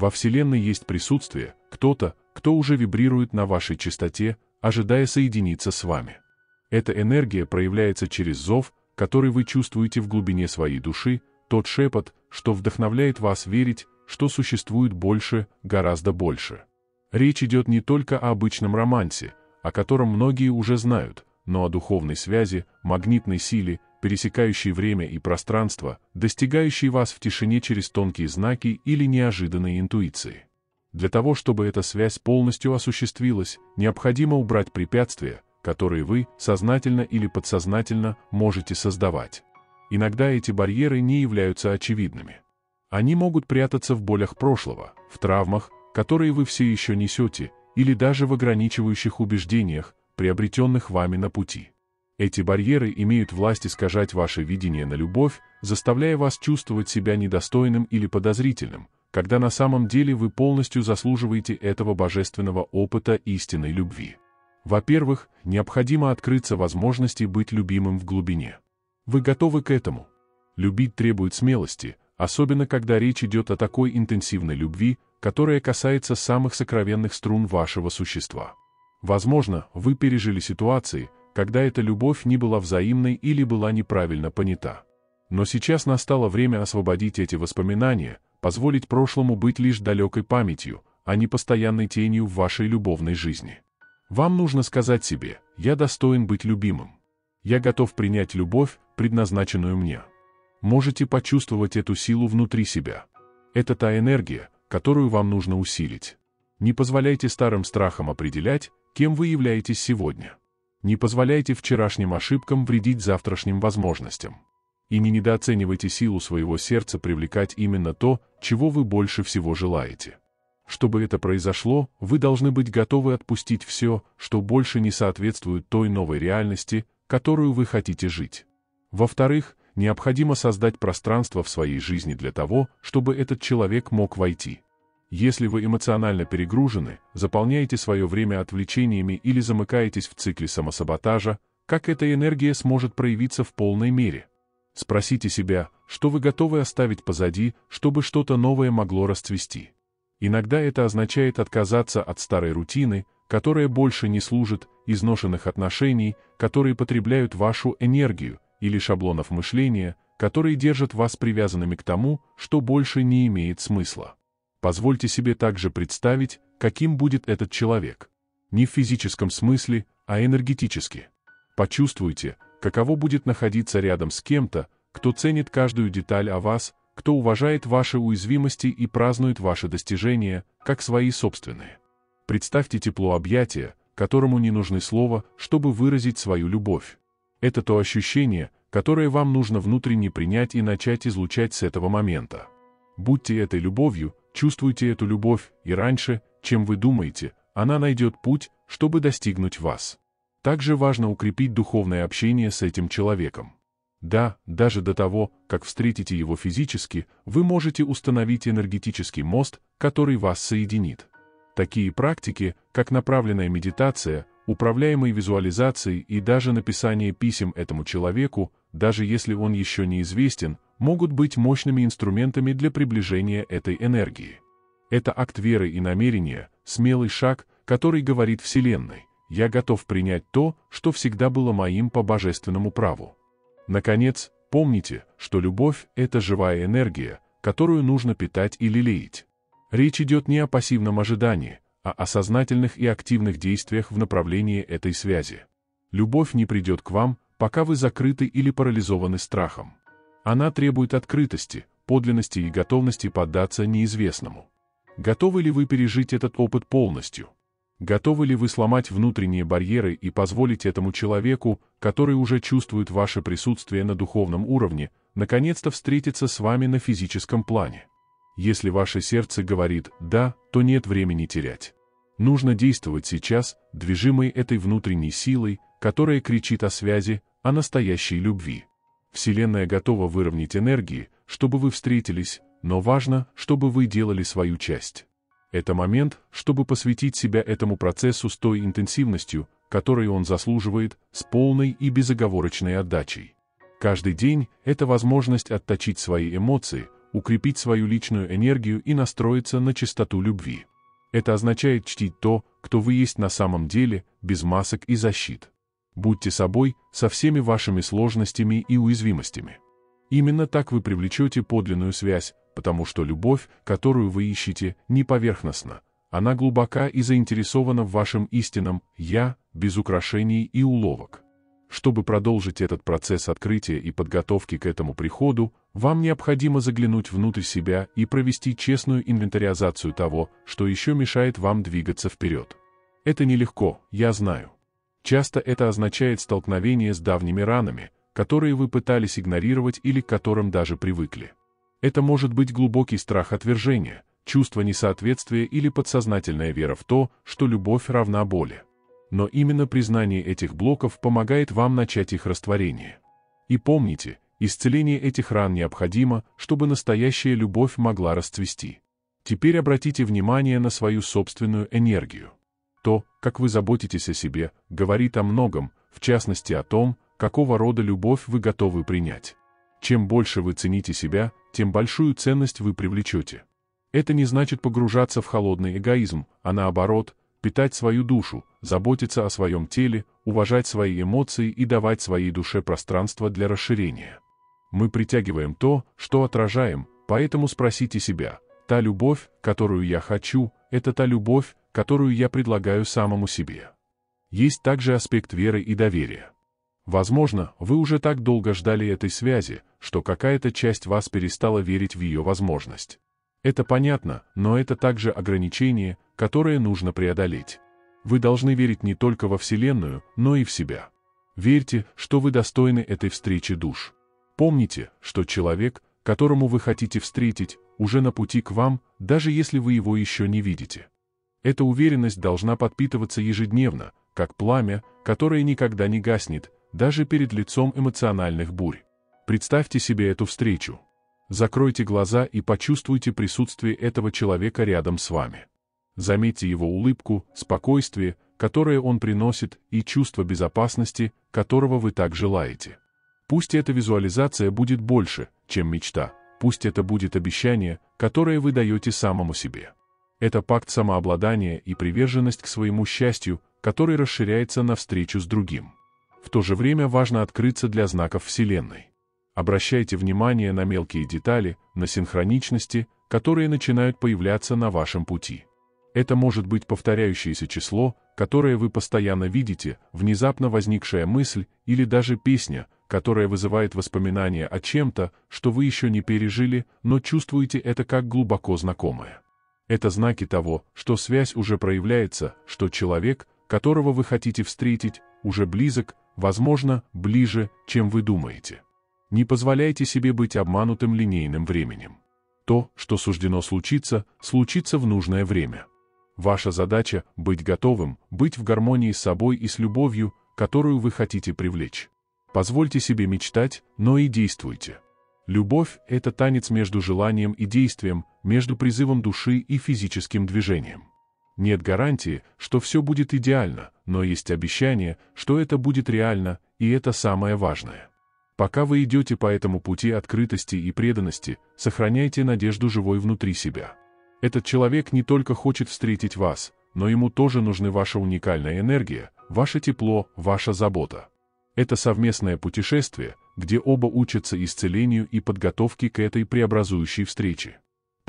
Во Вселенной есть присутствие, кто-то, кто уже вибрирует на вашей частоте, ожидая соединиться с вами. Эта энергия проявляется через зов, который вы чувствуете в глубине своей души, тот шепот, что вдохновляет вас верить, что существует больше, гораздо больше. Речь идет не только о обычном романсе, о котором многие уже знают, но о духовной связи, магнитной силе, пересекающие время и пространство, достигающие вас в тишине через тонкие знаки или неожиданные интуиции. Для того, чтобы эта связь полностью осуществилась, необходимо убрать препятствия, которые вы, сознательно или подсознательно, можете создавать. Иногда эти барьеры не являются очевидными. Они могут прятаться в болях прошлого, в травмах, которые вы все еще несете, или даже в ограничивающих убеждениях, приобретенных вами на пути. Эти барьеры имеют власть искажать ваше видение на любовь, заставляя вас чувствовать себя недостойным или подозрительным, когда на самом деле вы полностью заслуживаете этого божественного опыта истинной любви. Во-первых, необходимо открыться возможности быть любимым в глубине. Вы готовы к этому? Любить требует смелости, особенно когда речь идет о такой интенсивной любви, которая касается самых сокровенных струн вашего существа. Возможно, вы пережили ситуации, когда эта любовь не была взаимной или была неправильно понята. Но сейчас настало время освободить эти воспоминания, позволить прошлому быть лишь далекой памятью, а не постоянной тенью в вашей любовной жизни. Вам нужно сказать себе «Я достоин быть любимым». «Я готов принять любовь, предназначенную мне». Можете почувствовать эту силу внутри себя. Это та энергия, которую вам нужно усилить. Не позволяйте старым страхам определять, кем вы являетесь сегодня. Не позволяйте вчерашним ошибкам вредить завтрашним возможностям. И не недооценивайте силу своего сердца привлекать именно то, чего вы больше всего желаете. Чтобы это произошло, вы должны быть готовы отпустить все, что больше не соответствует той новой реальности, которую вы хотите жить. Во-вторых, необходимо создать пространство в своей жизни для того, чтобы этот человек мог войти. Если вы эмоционально перегружены, заполняете свое время отвлечениями или замыкаетесь в цикле самосаботажа, как эта энергия сможет проявиться в полной мере? Спросите себя, что вы готовы оставить позади, чтобы что-то новое могло расцвести. Иногда это означает отказаться от старой рутины, которая больше не служит, изношенных отношений, которые потребляют вашу энергию, или шаблонов мышления, которые держат вас привязанными к тому, что больше не имеет смысла позвольте себе также представить, каким будет этот человек. Не в физическом смысле, а энергетически. Почувствуйте, каково будет находиться рядом с кем-то, кто ценит каждую деталь о вас, кто уважает ваши уязвимости и празднует ваши достижения, как свои собственные. Представьте тепло объятия, которому не нужны слова, чтобы выразить свою любовь. Это то ощущение, которое вам нужно внутренне принять и начать излучать с этого момента. Будьте этой любовью, Чувствуйте эту любовь, и раньше, чем вы думаете, она найдет путь, чтобы достигнуть вас. Также важно укрепить духовное общение с этим человеком. Да, даже до того, как встретите его физически, вы можете установить энергетический мост, который вас соединит. Такие практики, как направленная медитация, управляемые визуализацией и даже написание писем этому человеку, даже если он еще не известен могут быть мощными инструментами для приближения этой энергии. Это акт веры и намерения, смелый шаг, который говорит Вселенной, я готов принять то, что всегда было моим по божественному праву. Наконец, помните, что любовь – это живая энергия, которую нужно питать и лелеять. Речь идет не о пассивном ожидании, а о сознательных и активных действиях в направлении этой связи. Любовь не придет к вам, пока вы закрыты или парализованы страхом. Она требует открытости, подлинности и готовности поддаться неизвестному. Готовы ли вы пережить этот опыт полностью? Готовы ли вы сломать внутренние барьеры и позволить этому человеку, который уже чувствует ваше присутствие на духовном уровне, наконец-то встретиться с вами на физическом плане? Если ваше сердце говорит «да», то нет времени терять. Нужно действовать сейчас, движимой этой внутренней силой, которая кричит о связи, о настоящей любви. Вселенная готова выровнять энергии, чтобы вы встретились, но важно, чтобы вы делали свою часть. Это момент, чтобы посвятить себя этому процессу с той интенсивностью, которой он заслуживает, с полной и безоговорочной отдачей. Каждый день – это возможность отточить свои эмоции, укрепить свою личную энергию и настроиться на чистоту любви. Это означает чтить то, кто вы есть на самом деле, без масок и защит. Будьте собой со всеми вашими сложностями и уязвимостями. Именно так вы привлечете подлинную связь, потому что любовь, которую вы ищете, не поверхностна. Она глубока и заинтересована в вашем истинном «я», без украшений и уловок. Чтобы продолжить этот процесс открытия и подготовки к этому приходу, вам необходимо заглянуть внутрь себя и провести честную инвентаризацию того, что еще мешает вам двигаться вперед. Это нелегко, я знаю. Часто это означает столкновение с давними ранами, которые вы пытались игнорировать или к которым даже привыкли. Это может быть глубокий страх отвержения, чувство несоответствия или подсознательная вера в то, что любовь равна боли. Но именно признание этих блоков помогает вам начать их растворение. И помните, исцеление этих ран необходимо, чтобы настоящая любовь могла расцвести. Теперь обратите внимание на свою собственную энергию. То, как вы заботитесь о себе, говорит о многом, в частности о том, какого рода любовь вы готовы принять. Чем больше вы цените себя, тем большую ценность вы привлечете. Это не значит погружаться в холодный эгоизм, а наоборот, питать свою душу, заботиться о своем теле, уважать свои эмоции и давать своей душе пространство для расширения. Мы притягиваем то, что отражаем, поэтому спросите себя, та любовь, которую я хочу, это та любовь, которую я предлагаю самому себе. Есть также аспект веры и доверия. Возможно, вы уже так долго ждали этой связи, что какая-то часть вас перестала верить в ее возможность. Это понятно, но это также ограничение, которое нужно преодолеть. Вы должны верить не только во Вселенную, но и в себя. Верьте, что вы достойны этой встречи душ. Помните, что человек, которому вы хотите встретить, уже на пути к вам, даже если вы его еще не видите. Эта уверенность должна подпитываться ежедневно, как пламя, которое никогда не гаснет, даже перед лицом эмоциональных бурь. Представьте себе эту встречу. Закройте глаза и почувствуйте присутствие этого человека рядом с вами. Заметьте его улыбку, спокойствие, которое он приносит, и чувство безопасности, которого вы так желаете. Пусть эта визуализация будет больше, чем мечта, пусть это будет обещание, которое вы даете самому себе. Это пакт самообладания и приверженность к своему счастью, который расширяется навстречу с другим. В то же время важно открыться для знаков Вселенной. Обращайте внимание на мелкие детали, на синхроничности, которые начинают появляться на вашем пути. Это может быть повторяющееся число, которое вы постоянно видите, внезапно возникшая мысль или даже песня, которая вызывает воспоминания о чем-то, что вы еще не пережили, но чувствуете это как глубоко знакомое. Это знаки того, что связь уже проявляется, что человек, которого вы хотите встретить, уже близок, возможно, ближе, чем вы думаете. Не позволяйте себе быть обманутым линейным временем. То, что суждено случиться, случится в нужное время. Ваша задача – быть готовым, быть в гармонии с собой и с любовью, которую вы хотите привлечь. Позвольте себе мечтать, но и действуйте. Любовь – это танец между желанием и действием, между призывом души и физическим движением. Нет гарантии, что все будет идеально, но есть обещание, что это будет реально, и это самое важное. Пока вы идете по этому пути открытости и преданности, сохраняйте надежду живой внутри себя. Этот человек не только хочет встретить вас, но ему тоже нужны ваша уникальная энергия, ваше тепло, ваша забота. Это совместное путешествие, где оба учатся исцелению и подготовке к этой преобразующей встрече.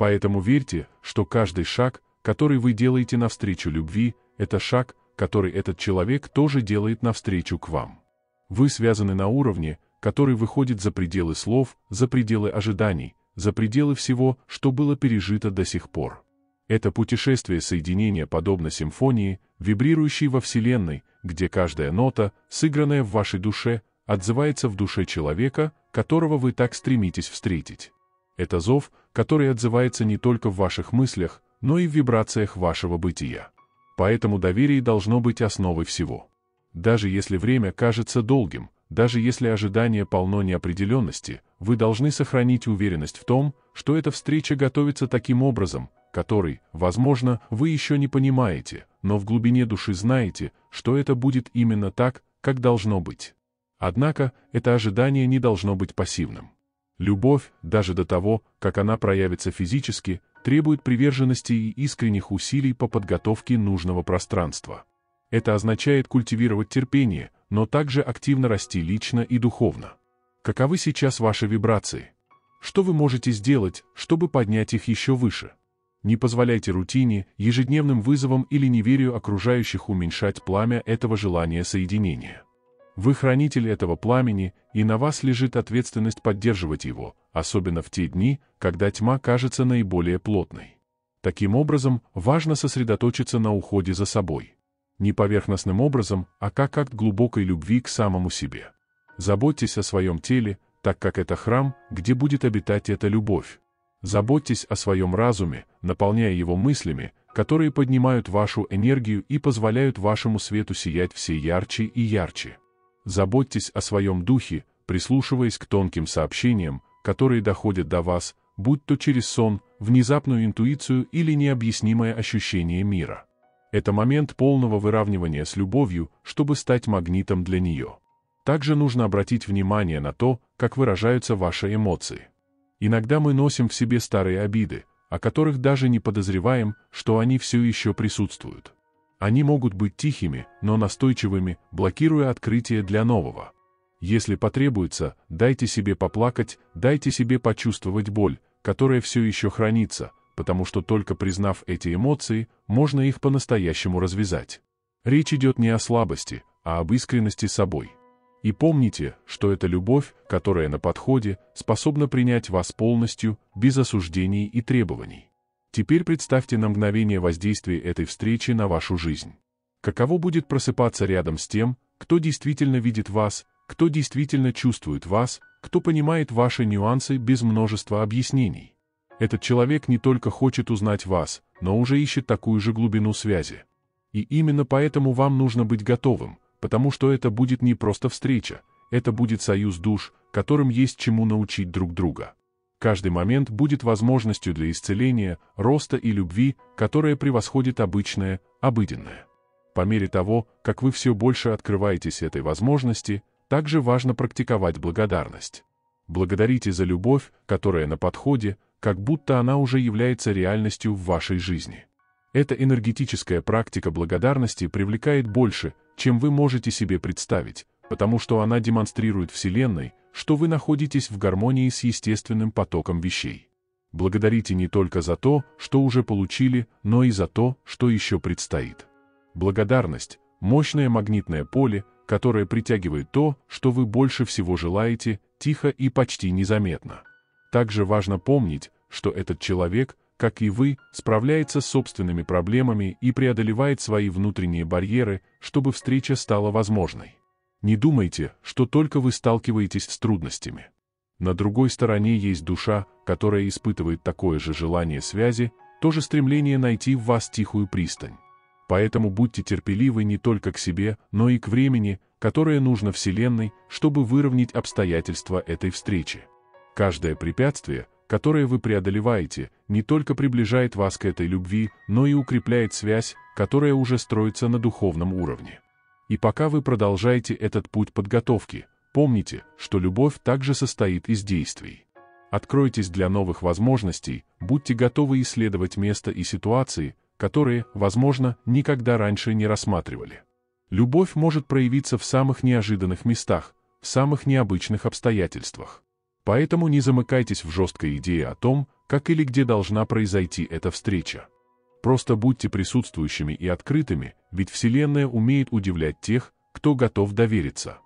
Поэтому верьте, что каждый шаг, который вы делаете навстречу любви, это шаг, который этот человек тоже делает навстречу к вам. Вы связаны на уровне, который выходит за пределы слов, за пределы ожиданий, за пределы всего, что было пережито до сих пор. Это путешествие соединения подобно симфонии, вибрирующей во Вселенной, где каждая нота, сыгранная в вашей душе, отзывается в душе человека, которого вы так стремитесь встретить. Это зов, который отзывается не только в ваших мыслях, но и в вибрациях вашего бытия. Поэтому доверие должно быть основой всего. Даже если время кажется долгим, даже если ожидание полно неопределенности, вы должны сохранить уверенность в том, что эта встреча готовится таким образом, который, возможно, вы еще не понимаете, но в глубине души знаете, что это будет именно так, как должно быть. Однако, это ожидание не должно быть пассивным. Любовь, даже до того, как она проявится физически, требует приверженности и искренних усилий по подготовке нужного пространства. Это означает культивировать терпение, но также активно расти лично и духовно. Каковы сейчас ваши вибрации? Что вы можете сделать, чтобы поднять их еще выше? Не позволяйте рутине, ежедневным вызовам или неверию окружающих уменьшать пламя этого желания соединения. Вы хранитель этого пламени, и на вас лежит ответственность поддерживать его, особенно в те дни, когда тьма кажется наиболее плотной. Таким образом, важно сосредоточиться на уходе за собой. Не поверхностным образом, а как акт глубокой любви к самому себе. Заботьтесь о своем теле, так как это храм, где будет обитать эта любовь. Заботьтесь о своем разуме, наполняя его мыслями, которые поднимают вашу энергию и позволяют вашему свету сиять все ярче и ярче. Заботьтесь о своем духе, прислушиваясь к тонким сообщениям, которые доходят до вас, будь то через сон, внезапную интуицию или необъяснимое ощущение мира. Это момент полного выравнивания с любовью, чтобы стать магнитом для нее. Также нужно обратить внимание на то, как выражаются ваши эмоции. Иногда мы носим в себе старые обиды, о которых даже не подозреваем, что они все еще присутствуют. Они могут быть тихими, но настойчивыми, блокируя открытие для нового. Если потребуется, дайте себе поплакать, дайте себе почувствовать боль, которая все еще хранится, потому что только признав эти эмоции, можно их по-настоящему развязать. Речь идет не о слабости, а об искренности собой. И помните, что это любовь, которая на подходе, способна принять вас полностью, без осуждений и требований. Теперь представьте на мгновение воздействие этой встречи на вашу жизнь. Каково будет просыпаться рядом с тем, кто действительно видит вас, кто действительно чувствует вас, кто понимает ваши нюансы без множества объяснений. Этот человек не только хочет узнать вас, но уже ищет такую же глубину связи. И именно поэтому вам нужно быть готовым, потому что это будет не просто встреча, это будет союз душ, которым есть чему научить друг друга. Каждый момент будет возможностью для исцеления, роста и любви, которая превосходит обычное, обыденное. По мере того, как вы все больше открываетесь этой возможности, также важно практиковать благодарность. Благодарите за любовь, которая на подходе, как будто она уже является реальностью в вашей жизни. Эта энергетическая практика благодарности привлекает больше, чем вы можете себе представить, потому что она демонстрирует Вселенной, что вы находитесь в гармонии с естественным потоком вещей. Благодарите не только за то, что уже получили, но и за то, что еще предстоит. Благодарность – мощное магнитное поле, которое притягивает то, что вы больше всего желаете, тихо и почти незаметно. Также важно помнить, что этот человек, как и вы, справляется с собственными проблемами и преодолевает свои внутренние барьеры, чтобы встреча стала возможной. Не думайте, что только вы сталкиваетесь с трудностями. На другой стороне есть душа, которая испытывает такое же желание связи, то же стремление найти в вас тихую пристань. Поэтому будьте терпеливы не только к себе, но и к времени, которое нужно Вселенной, чтобы выровнять обстоятельства этой встречи. Каждое препятствие, которое вы преодолеваете, не только приближает вас к этой любви, но и укрепляет связь, которая уже строится на духовном уровне. И пока вы продолжаете этот путь подготовки, помните, что любовь также состоит из действий. Откройтесь для новых возможностей, будьте готовы исследовать место и ситуации, которые, возможно, никогда раньше не рассматривали. Любовь может проявиться в самых неожиданных местах, в самых необычных обстоятельствах. Поэтому не замыкайтесь в жесткой идее о том, как или где должна произойти эта встреча. Просто будьте присутствующими и открытыми, ведь Вселенная умеет удивлять тех, кто готов довериться.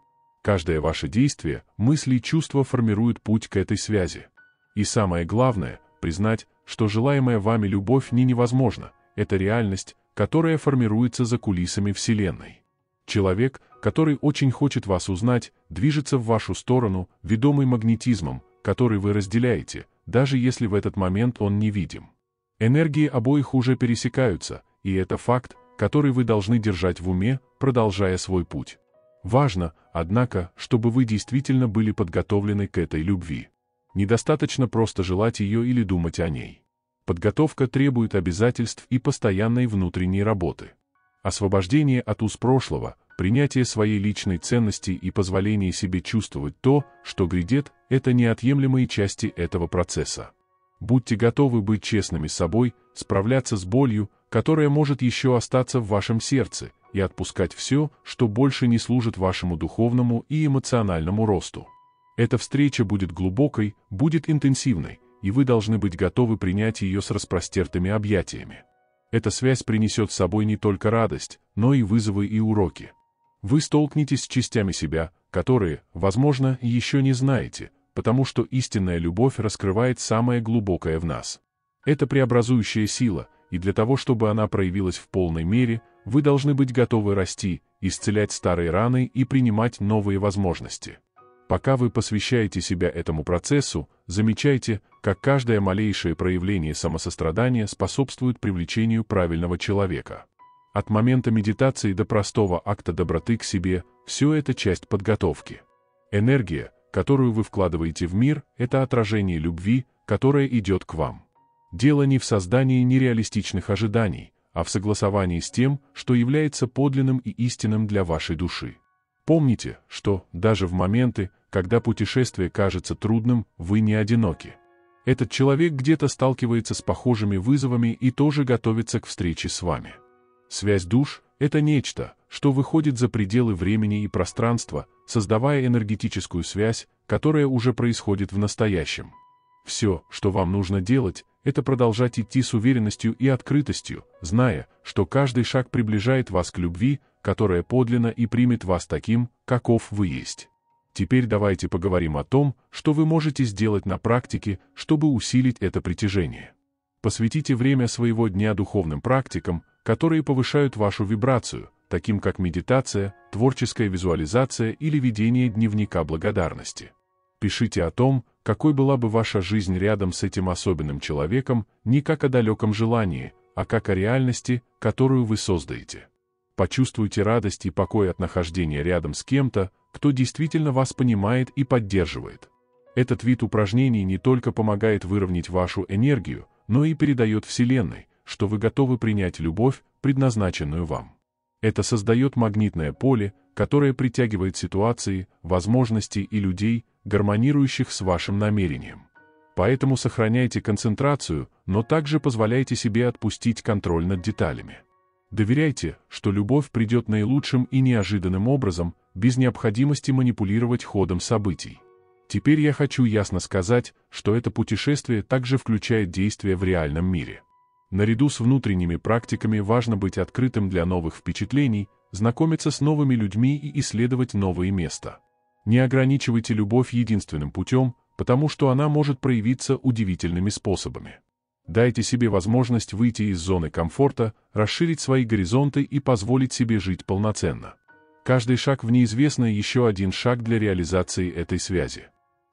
Каждое ваше действие, мысли и чувства формируют путь к этой связи. И самое главное, признать, что желаемая вами любовь не невозможна, это реальность, которая формируется за кулисами Вселенной. Человек, который очень хочет вас узнать, движется в вашу сторону, ведомый магнетизмом, который вы разделяете, даже если в этот момент он невидим. Энергии обоих уже пересекаются, и это факт, который вы должны держать в уме, продолжая свой путь. Важно, однако, чтобы вы действительно были подготовлены к этой любви. Недостаточно просто желать ее или думать о ней. Подготовка требует обязательств и постоянной внутренней работы. Освобождение от уз прошлого, принятие своей личной ценности и позволение себе чувствовать то, что грядет, это неотъемлемые части этого процесса. Будьте готовы быть честными с собой, справляться с болью, которая может еще остаться в вашем сердце, и отпускать все, что больше не служит вашему духовному и эмоциональному росту. Эта встреча будет глубокой, будет интенсивной, и вы должны быть готовы принять ее с распростертыми объятиями. Эта связь принесет с собой не только радость, но и вызовы и уроки. Вы столкнетесь с частями себя, которые, возможно, еще не знаете, потому что истинная любовь раскрывает самое глубокое в нас. Это преобразующая сила, и для того, чтобы она проявилась в полной мере, вы должны быть готовы расти, исцелять старые раны и принимать новые возможности. Пока вы посвящаете себя этому процессу, замечайте, как каждое малейшее проявление самосострадания способствует привлечению правильного человека. От момента медитации до простого акта доброты к себе – все это часть подготовки. Энергия, которую вы вкладываете в мир, это отражение любви, которая идет к вам. Дело не в создании нереалистичных ожиданий, а в согласовании с тем, что является подлинным и истинным для вашей души. Помните, что, даже в моменты, когда путешествие кажется трудным, вы не одиноки. Этот человек где-то сталкивается с похожими вызовами и тоже готовится к встрече с вами. Связь душ это нечто, что выходит за пределы времени и пространства, создавая энергетическую связь, которая уже происходит в настоящем. Все, что вам нужно делать, это продолжать идти с уверенностью и открытостью, зная, что каждый шаг приближает вас к любви, которая подлинна и примет вас таким, каков вы есть. Теперь давайте поговорим о том, что вы можете сделать на практике, чтобы усилить это притяжение. Посвятите время своего дня духовным практикам, которые повышают вашу вибрацию, таким как медитация, творческая визуализация или ведение дневника благодарности. Пишите о том, какой была бы ваша жизнь рядом с этим особенным человеком, не как о далеком желании, а как о реальности, которую вы создаете. Почувствуйте радость и покой от нахождения рядом с кем-то, кто действительно вас понимает и поддерживает. Этот вид упражнений не только помогает выровнять вашу энергию, но и передает Вселенной, что вы готовы принять любовь, предназначенную вам. Это создает магнитное поле, которое притягивает ситуации, возможности и людей, гармонирующих с вашим намерением. Поэтому сохраняйте концентрацию, но также позволяйте себе отпустить контроль над деталями. Доверяйте, что любовь придет наилучшим и неожиданным образом, без необходимости манипулировать ходом событий. Теперь я хочу ясно сказать, что это путешествие также включает действия в реальном мире. Наряду с внутренними практиками важно быть открытым для новых впечатлений, знакомиться с новыми людьми и исследовать новые места. Не ограничивайте любовь единственным путем, потому что она может проявиться удивительными способами. Дайте себе возможность выйти из зоны комфорта, расширить свои горизонты и позволить себе жить полноценно. Каждый шаг в неизвестное еще один шаг для реализации этой связи.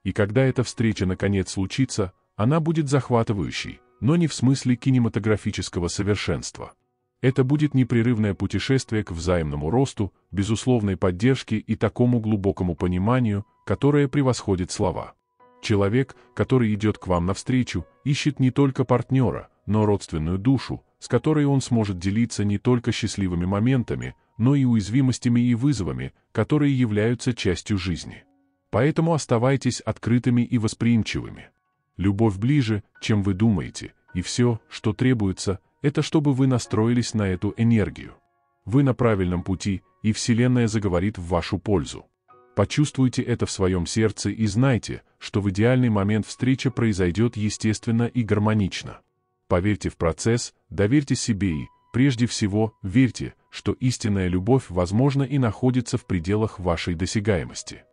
И когда эта встреча наконец случится, она будет захватывающей, но не в смысле кинематографического совершенства. Это будет непрерывное путешествие к взаимному росту, безусловной поддержке и такому глубокому пониманию, которое превосходит слова. Человек, который идет к вам навстречу, ищет не только партнера, но родственную душу, с которой он сможет делиться не только счастливыми моментами, но и уязвимостями и вызовами, которые являются частью жизни. Поэтому оставайтесь открытыми и восприимчивыми. Любовь ближе, чем вы думаете, и все, что требуется, это чтобы вы настроились на эту энергию. Вы на правильном пути, и Вселенная заговорит в вашу пользу. Почувствуйте это в своем сердце и знайте, что в идеальный момент встреча произойдет естественно и гармонично. Поверьте в процесс, доверьте себе и, прежде всего, верьте, что истинная любовь возможна и находится в пределах вашей досягаемости.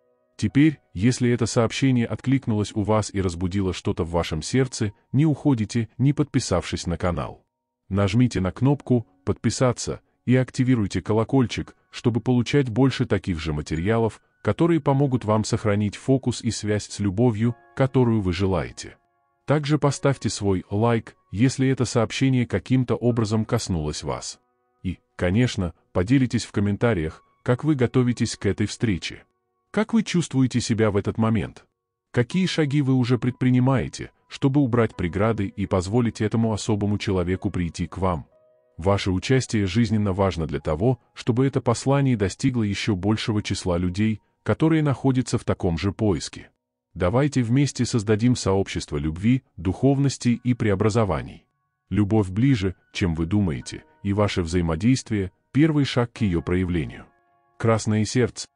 Теперь, если это сообщение откликнулось у вас и разбудило что-то в вашем сердце, не уходите, не подписавшись на канал. Нажмите на кнопку «Подписаться» и активируйте колокольчик, чтобы получать больше таких же материалов, которые помогут вам сохранить фокус и связь с любовью, которую вы желаете. Также поставьте свой лайк, если это сообщение каким-то образом коснулось вас. И, конечно, поделитесь в комментариях, как вы готовитесь к этой встрече. Как вы чувствуете себя в этот момент? Какие шаги вы уже предпринимаете, чтобы убрать преграды и позволить этому особому человеку прийти к вам? Ваше участие жизненно важно для того, чтобы это послание достигло еще большего числа людей, которые находятся в таком же поиске. Давайте вместе создадим сообщество любви, духовности и преобразований. Любовь ближе, чем вы думаете, и ваше взаимодействие – первый шаг к ее проявлению. Красное сердце